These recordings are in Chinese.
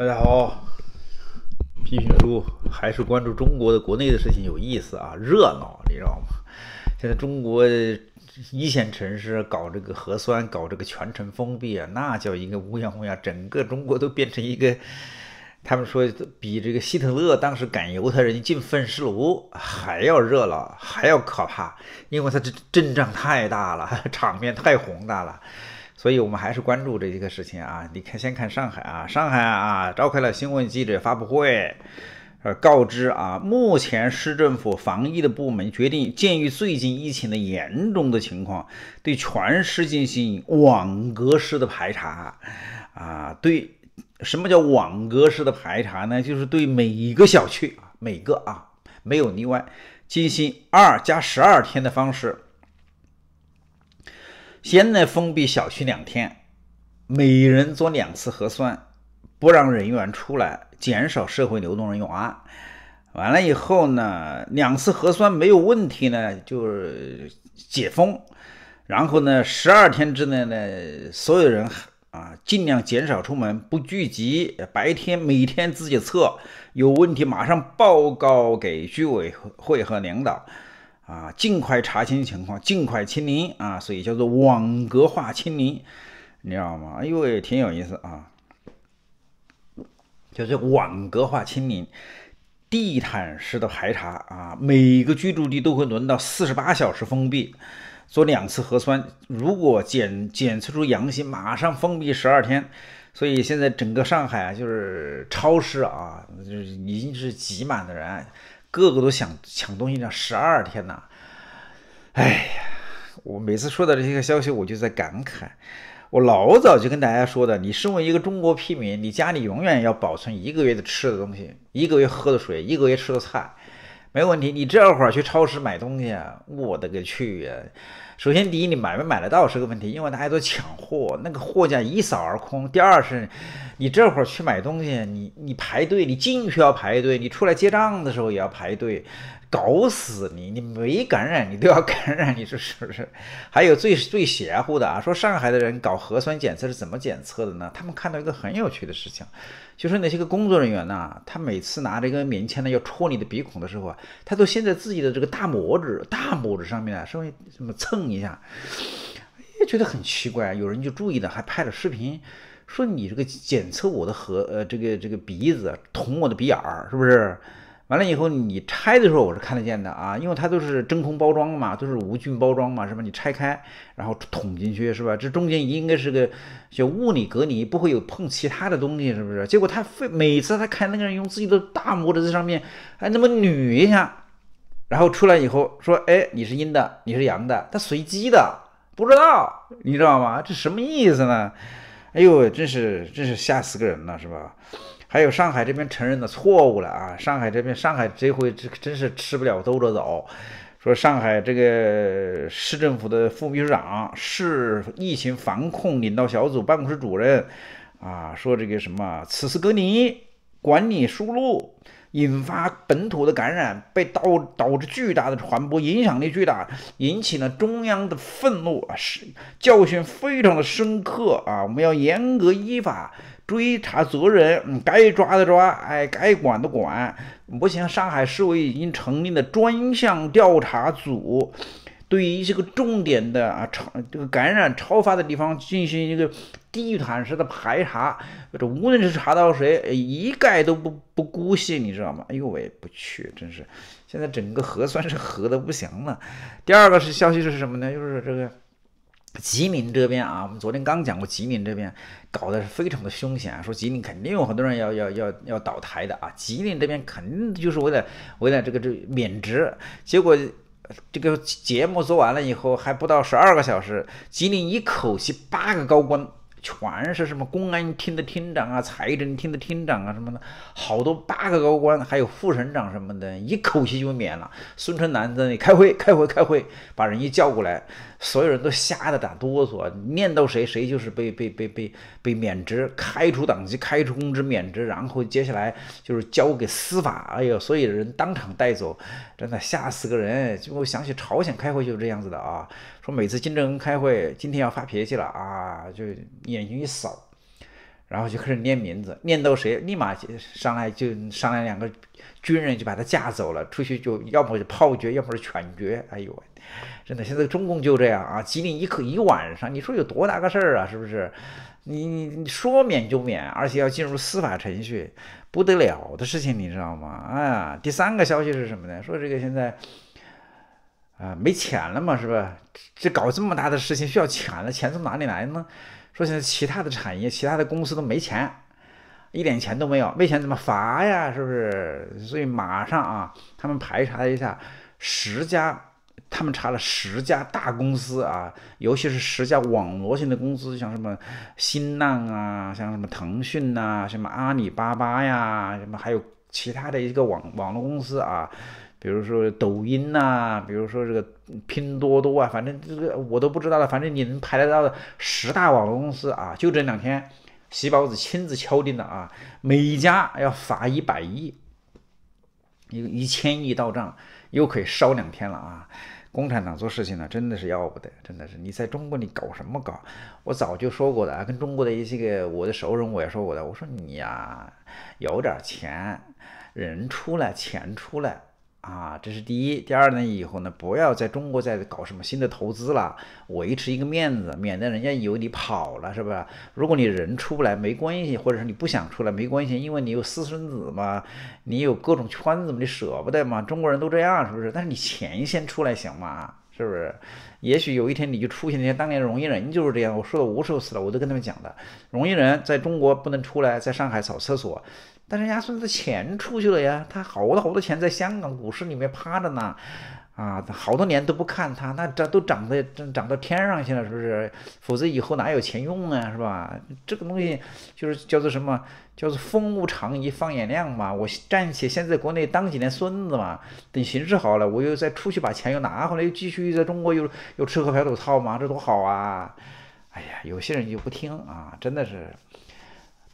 大家好，批评书还是关注中国的国内的事情有意思啊，热闹，你知道吗？现在中国一线城市搞这个核酸，搞这个全城封闭啊，那叫一个乌烟瘴气，整个中国都变成一个，他们说比这个希特勒当时赶犹太人进焚尸炉还要热闹，还要可怕，因为他这阵仗太大了，场面太宏大了。所以我们还是关注这一个事情啊！你看，先看上海啊，上海啊召开了新闻记者发布会，呃，告知啊，目前市政府防疫的部门决定，鉴于最近疫情的严重的情况，对全市进行网格式的排查啊。对，什么叫网格式的排查呢？就是对每一个小区啊，每个啊没有例外，进行二加十二天的方式。先呢封闭小区两天，每人做两次核酸，不让人员出来，减少社会流动人员。完，完了以后呢，两次核酸没有问题呢，就解封。然后呢，十二天之内呢，所有人啊尽量减少出门，不聚集，白天每天自己测，有问题马上报告给居委会和领导。啊，尽快查清情况，尽快清零啊！所以叫做网格化清零，你知道吗？哎呦，挺有意思啊！就是网格化清零，地毯式的排查啊，每个居住地都会轮到四十八小时封闭，做两次核酸，如果检检测出阳性，马上封闭十二天。所以现在整个上海啊，就是超市啊，就是已经是挤满的人。个个都想抢东西呢，十二天呐！哎呀，我每次说到这些个消息，我就在感慨。我老早就跟大家说的，你身为一个中国屁民，你家里永远要保存一个月的吃的东西，一个月喝的水，一个月吃的菜，没问题。你这会儿去超市买东西，我的个去呀！首先，第一，你买没买得到是个问题，因为大家都抢货，那个货架一扫而空。第二是，你这会儿去买东西，你你排队，你进去要排队，你出来结账的时候也要排队，搞死你！你没感染，你都要感染，你说是不是？还有最最邪乎的啊，说上海的人搞核酸检测是怎么检测的呢？他们看到一个很有趣的事情，就是那些个工作人员呐，他每次拿着一根棉签呢要戳你的鼻孔的时候啊，他都先在自己的这个大拇指、大拇指上面啊，稍微什么蹭。一下，也觉得很奇怪，有人就注意的，还拍了视频，说你这个检测我的和呃这个这个鼻子捅我的鼻眼儿是不是？完了以后你拆的时候我是看得见的啊，因为它都是真空包装嘛，都是无菌包装嘛，是吧？你拆开然后捅进去是吧？这中间应该是个就物理隔离，不会有碰其他的东西，是不是？结果他非每次他看那个人用自己的大拇指在上面，哎，那么捋一下。然后出来以后说，哎，你是阴的，你是阳的，它随机的，不知道，你知道吗？这什么意思呢？哎呦，真是真是吓死个人了，是吧？还有上海这边承认的错误了啊！上海这边，上海这回这真是吃不了兜着走。说上海这个市政府的副秘书长、市疫情防控领导小组办公室主任啊，说这个什么，此次隔离管理疏漏。引发本土的感染，被导导致巨大的传播，影响力巨大，引起了中央的愤怒啊！是教训非常的深刻啊！我们要严格依法追查责任，该抓的抓，哎，该管的管。目前，上海市委已经成立了专项调查组。对于一些个重点的啊，超这个感染超发的地方进行一个地毯式的排查，这无论是查到谁，一概都不不姑息，你知道吗？哎呦，喂，不去，真是！现在整个核酸是核的不行了。第二个是消息是什么呢？就是这个吉林这边啊，我们昨天刚讲过，吉林这边搞的是非常的凶险，说吉林肯定有很多人要要要要倒台的啊，吉林这边肯定就是为了为了这个这免职，结果。这个节目做完了以后，还不到十二个小时，吉林一口气八个高官。全是什么公安厅的厅长啊，财政厅的厅长啊，什么的，好多八个高官，还有副省长什么的，一口气就免了。孙春兰在那里开会，开会，开会，把人一叫过来，所有人都吓得打哆嗦，念到谁谁就是被被被被被免职、开除党籍、开除公职、免职，然后接下来就是交给司法，哎呦，所有的人当场带走，真的吓死个人。就想起朝鲜开会就是这样子的啊。说每次金正恩开会，今天要发脾气了啊，就眼睛一扫，然后就开始念名字，念到谁，立马上来就上来两个军人就把他架走了，出去就要么就炮决，要么是犬决。哎呦，真的，现在中共就这样啊，吉林一口一晚上，你说有多大个事儿啊？是不是？你你你说免就免，而且要进入司法程序，不得了的事情，你知道吗？哎呀，第三个消息是什么呢？说这个现在。啊，没钱了嘛，是吧？这搞这么大的事情需要钱了，钱从哪里来呢？说现在其他的产业、其他的公司都没钱，一点钱都没有，没钱怎么罚呀？是不是？所以马上啊，他们排查一下十家，他们查了十家大公司啊，尤其是十家网络型的公司，像什么新浪啊，像什么腾讯呐，什么阿里巴巴呀，什么还有其他的一个网网络公司啊。比如说抖音呐，比如说这个拼多多啊，反正这个我都不知道了。反正你能排得到的十大网络公司啊，就这两天，喜包子亲自敲定了啊，每一家要罚一百亿，一一千亿到账，又可以烧两天了啊！共产党做事情呢，真的是要不得，真的是你在中国你搞什么搞？我早就说过的啊，跟中国的一些个我的熟人我也说过的，我说你呀，有点钱，人出来，钱出来。啊，这是第一，第二呢？以后呢，不要在中国再搞什么新的投资了，维持一个面子，免得人家以为你跑了，是吧？如果你人出不来没关系，或者是你不想出来没关系，因为你有私生子嘛，你有各种圈子，你舍不得嘛。中国人都这样，是不是？但是你钱先出来行吗？是不是？也许有一天你就出现那些当年容一人就是这样，我说了无数次了，我都跟他们讲的。容易人在中国不能出来，在上海扫厕所，但是人家孙子钱出去了呀，他好多好多钱在香港股市里面趴着呢。啊，好多年都不看它，那这都涨得涨到天上去了，是不是？否则以后哪有钱用啊，是吧？这个东西就是叫做什么？叫做风物长宜放眼量嘛。我暂且先在国内当几年孙子嘛，等形势好了，我又再出去把钱又拿回来，又继续在中国又又吃喝嫖赌套嘛，这多好啊！哎呀，有些人就不听啊，真的是。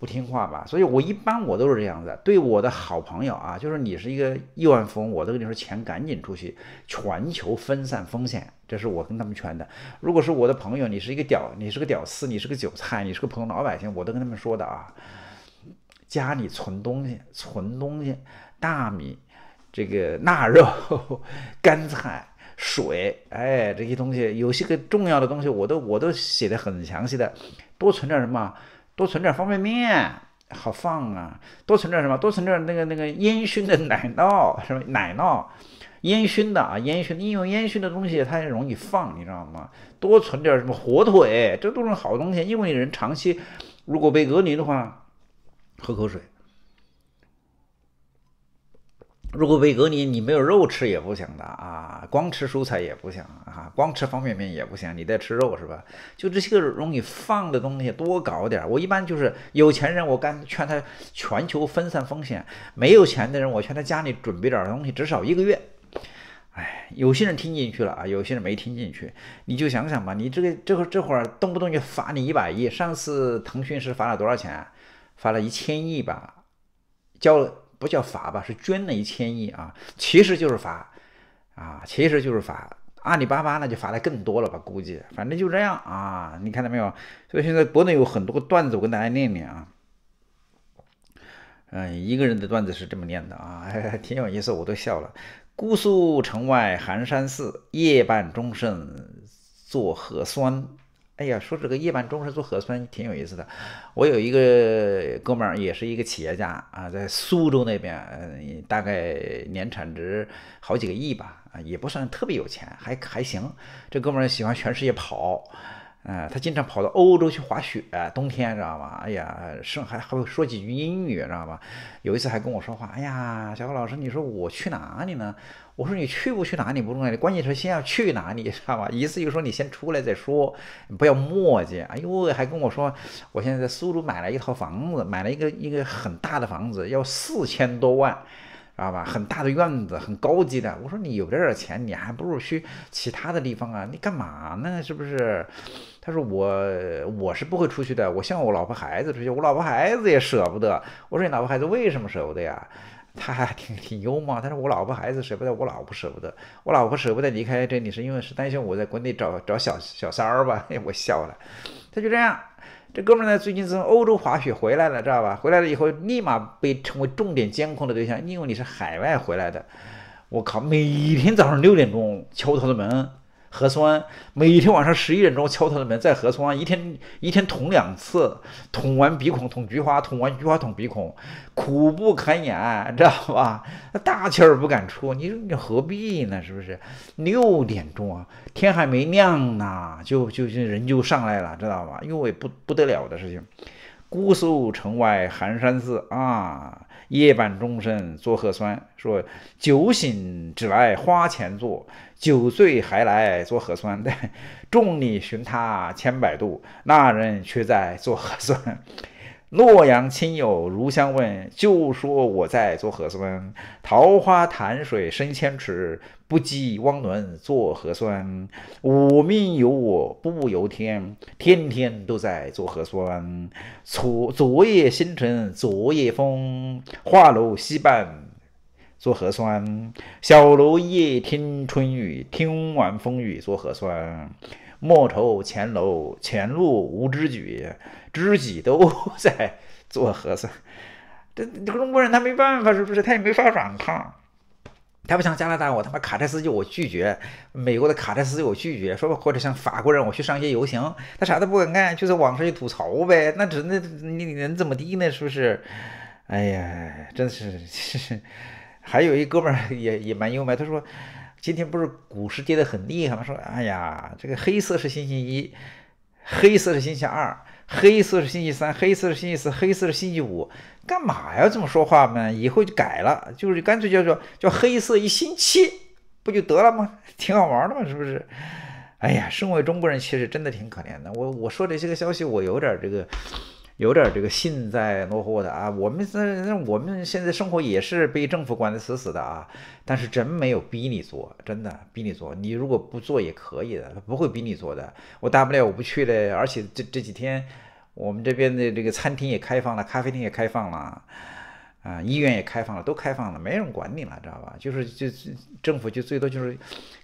不听话吧，所以我一般我都是这样子。对我的好朋友啊，就是你是一个亿万富翁，我都跟你说钱赶紧出去，全球分散风险，这是我跟他们圈的。如果是我的朋友，你是一个屌，你是个屌丝，你是个韭菜，你是个普通老百姓，我都跟他们说的啊。家里存东西，存东西，大米，这个腊肉，干菜，水，哎，这些东西有些个重要的东西，我都我都写的很详细的，多存点什么。多存点方便面，好放啊！多存点什么？多存点那个那个烟熏的奶酪，什么奶酪，烟熏的啊，烟熏的，因为烟熏的东西它也容易放，你知道吗？多存点什么火腿，这都是好东西，因为你人长期如果被隔离的话，喝口水。如果被隔离，你没有肉吃也不行的啊，光吃蔬菜也不行啊，光吃方便面也不行，你得吃肉是吧？就这些个容易放的东西多搞点儿。我一般就是有钱人，我干劝他全球分散风险；没有钱的人，我劝他家里准备点东西，至少一个月。哎，有些人听进去了啊，有些人没听进去。你就想想吧，你这个这会儿这会儿动不动就罚你一百亿，上次腾讯是罚了多少钱？罚了一千亿吧，交。不叫罚吧，是捐了一千亿啊，其实就是罚，啊，其实就是罚。阿里巴巴那就罚的更多了吧，估计反正就这样啊。你看到没有？所以现在国内有很多个段子，我跟大家念念啊。嗯，一个人的段子是这么念的啊，挺有意思，我都笑了。姑苏城外寒山寺，夜半钟声作核酸。哎呀，说这个夜半钟是做核酸挺有意思的。我有一个哥们儿，也是一个企业家啊，在苏州那边，嗯，大概年产值好几个亿吧，啊，也不算特别有钱，还还行。这哥们儿喜欢全世界跑。啊，他经常跑到欧洲去滑雪，冬天知道吗？哎呀，甚还还会说几句英语，知道吗？有一次还跟我说话，哎呀，小何老师，你说我去哪里呢？我说你去不去哪里不重要，关键是先要去哪里，知道吗？意思就是说你先出来再说，你不要墨迹。哎呦，还跟我说，我现在在苏州买了一套房子，买了一个一个很大的房子，要四千多万。知道吧？很大的院子，很高级的。我说你有这点钱，你还不如去其他的地方啊！你干嘛呢？是不是？他说我我是不会出去的。我像我老婆孩子出去，我老婆孩子也舍不得。我说你老婆孩子为什么舍不得呀？他还挺挺幽默。他说我老婆孩子舍不得，我老婆舍不得，我老婆舍不得离开这里，是因为是担心我在国内找找小小三儿吧？我笑了，他就这样。这哥们呢，最近从欧洲滑雪回来了，知道吧？回来了以后，立马被成为重点监控的对象，因为你是海外回来的。我靠，每天早上六点钟敲他的门。核酸每天晚上十一点钟敲他的门，在核酸一天一天捅两次，捅完鼻孔，捅菊花，捅完菊花，捅鼻孔，苦不堪言，知道吧？大气儿不敢出，你说你何必呢？是不是？六点钟啊，天还没亮呢，就就人就上来了，知道吧？因为不不得了的事情。姑苏城外寒山寺啊，夜半钟声做核酸。说酒醒只来花前坐，酒醉还来做核酸。众里寻他千百度，那人却在做核酸。洛阳亲友如相问，就说我在做核酸。桃花潭水深千尺，不及汪伦做核酸。我命由我不由天，天天都在做核酸。昨昨夜星辰昨夜风，画楼西畔做核酸。小楼夜听春雨，听完风雨做核酸。莫愁前路前路无知觉。知己都 在做核酸，这这个中国人他没办法，是不是？他也没法反抗。他不像加拿大，我他妈卡特斯机我拒绝；美国的卡特斯我拒绝，说吧或者像法国人，我去上街游行，他啥都不敢干，就在网上一吐槽呗。那只能你你怎么地呢？是不是？哎呀，真的是。还有一哥们儿也也蛮幽默，他说今天不是股市跌得很厉害吗？说哎呀，这个黑色是星期一，黑色是星期二。黑色是星期三，黑色是星期四，黑色是星期五，干嘛呀？这么说话嘛，以后就改了，就是干脆叫做叫黑色一星期，不就得了吗？挺好玩的嘛，是不是？哎呀，身为中国人，其实真的挺可怜的。我我说这些个消息，我有点这个。有点这个幸灾乐祸的啊！我们是那我们现在生活也是被政府管得死死的啊，但是真没有逼你做，真的逼你做，你如果不做也可以的，他不会逼你做的。我大不了我不去了，而且这这几天我们这边的这个餐厅也开放了，咖啡厅也开放了，啊，医院也开放了，都开放了，没人管你了，知道吧？就是就政府就最多就是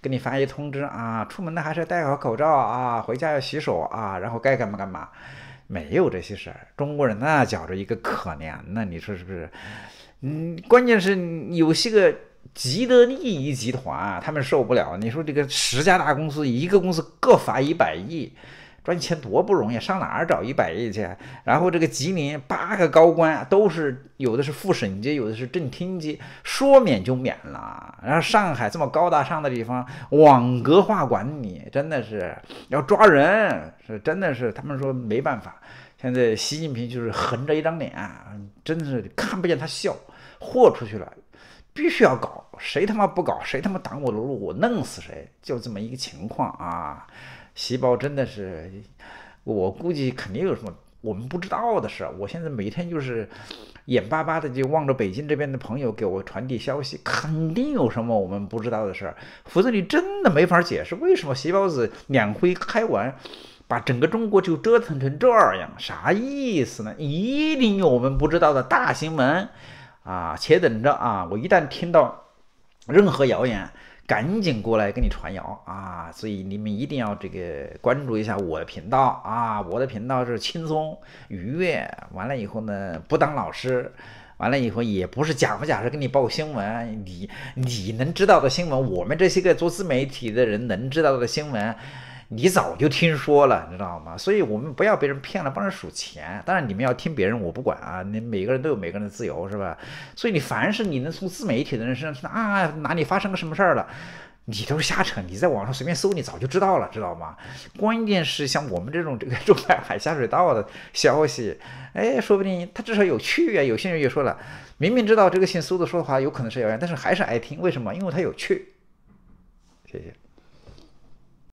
给你发一通知啊，出门呢还是要戴好口罩啊，回家要洗手啊，然后该干嘛干嘛。没有这些事儿，中国人那觉着一个可怜，那你说是不是？嗯，关键是有些个吉利益集团，他们受不了。你说这个十家大公司，一个公司各罚一百亿。赚钱多不容易，上哪儿找一百亿去？然后这个吉林八个高官都是有的是副省级，有的是正厅级，说免就免了。然后上海这么高大上的地方，网格化管理真的是要抓人，是真的是他们说没办法。现在习近平就是横着一张脸，真的是看不见他笑，豁出去了，必须要搞，谁他妈不搞，谁他妈挡我的路，我弄死谁，就这么一个情况啊。席胞真的是，我估计肯定有什么我们不知道的事儿。我现在每天就是眼巴巴的就望着北京这边的朋友给我传递消息，肯定有什么我们不知道的事儿，否则你真的没法解释为什么席包子两会开完，把整个中国就折腾成这样，啥意思呢？一定有我们不知道的大新闻啊！且等着啊，我一旦听到任何谣言。赶紧过来跟你传谣啊！所以你们一定要这个关注一下我的频道啊！我的频道是轻松愉悦。完了以后呢，不当老师，完了以后也不是假不假是给你报新闻。你你能知道的新闻，我们这些个做自媒体的人能知道的新闻。你早就听说了，你知道吗？所以我们不要被人骗了，帮人数钱。当然你们要听别人，我不管啊。你每个人都有每个人的自由，是吧？所以你凡是你能从自媒体的人身上听啊，哪里发生个什么事儿了，你都是瞎扯。你在网上随便搜，你早就知道了，知道吗？关键是像我们这种这个住在海下水道的消息，哎，说不定他至少有趣啊。有些人也说了，明明知道这个姓苏的说的话有可能是谣言，但是还是爱听，为什么？因为他有趣。谢谢。